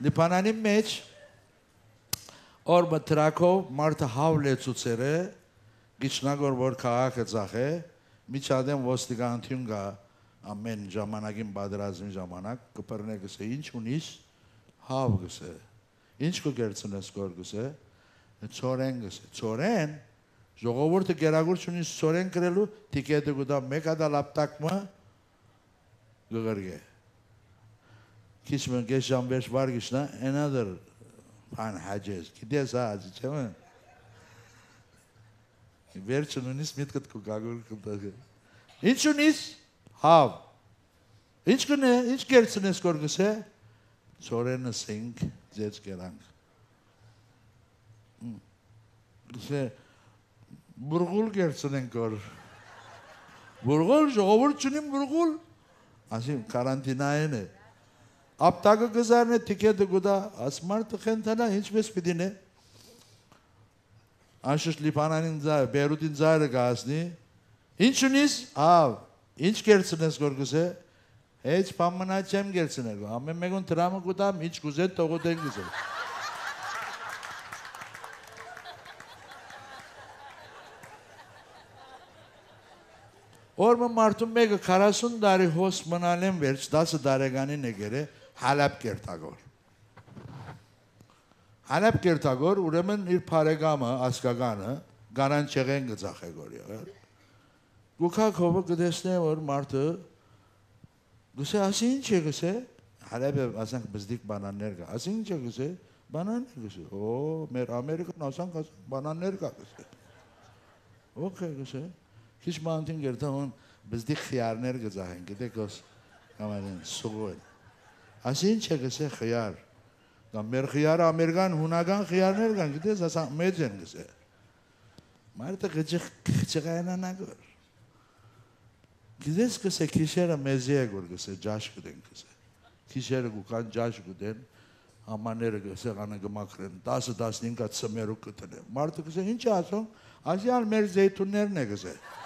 Դիփանանի մեջ օրը տրակով մարդը հավլեցուցեր է գիչնագոր որ քաղաքը ծախե միջադեմ ոստիկանություն գա ամեն ժամանակին պատրաստի ժամանակ կպեռնեքս է ինչ ունիս հավ գսե ինչ կգերցնես գոր գսե ծորեն գսե ծորեն ժողովուրդը գերագույն ունի ծորեն գրելու տիկետը գտա մեկադա լապտակմը գղրգե Kishman Geshan Besh Vargishna, another Pan Hajez. Գիտես հա, չեմ։ Վերջը նույնիսկ միտքդ կու գագուլ կտակը։ Ինչ ունիս։ Հավ։ Ինչ կնե, ինչ կերցնես կորգս է։ Ծորենը սինք ձեզ կերանք։ Գսե բուրգուլ կերցնենք կոր։ Բուրգուլ ժողովուրդ չունի բուրգուլ։ Ասիմ կարանտինային է ապտակը գզարն է տիկետը գուտա ասմարտը խենթանա ինչպես պիտի նե անշշտ լիբանանին ձայր բերուտին ձայրը գազնի ինչ ունիս ավ ինչ կերցնես գորգուսե հեչ պամանա չեմ կերցնել ամեն մեկուն դրամը գուտամ ինչ գուզե տողոտեն գուզե Օրը մարդու մեկը 40 տարի հոս մնալեն վերջ 10 տարեկանին է գերե Հալեբ կերտագոր։ Հալեբ կերտագոր ուրեմն իր բարեկամը, ասկականը գարանչեղեն գծախեգոր եղել։ Գուքակովը գտեսնե որ մարդը գսե ասի ինչ է գսե Հալեբը ասանք բզդիկ բանաններ կա։ Ասի ինչ է գսե բանաններ գսե։ Օ, մեր Ամերիկան ասանք բանաններ կա գսե։ Ոքե գսե։ Քիչ մանտին գերտան բզդիկ խիարներ գծահեն գիտեք ոս կամարեն սուգոյ ասի ինչ է գսե խիար կամ մեր խիարը ամերիկան հունական խիարներ կան գիտես ասա մեծ են գսե մարդը գճղ գճղանանագոր գիտես գսե քիշերը մեզի է գոր գսե ջաշ կդեն գսե քիշերը գուքան ջաշ կդեն ամաները գսեղանը գմակրեն 10 15-ը ծմերու կտնեն մարդը գսե ինչ ասում ասի ալ մեր զեյթուններն է գսե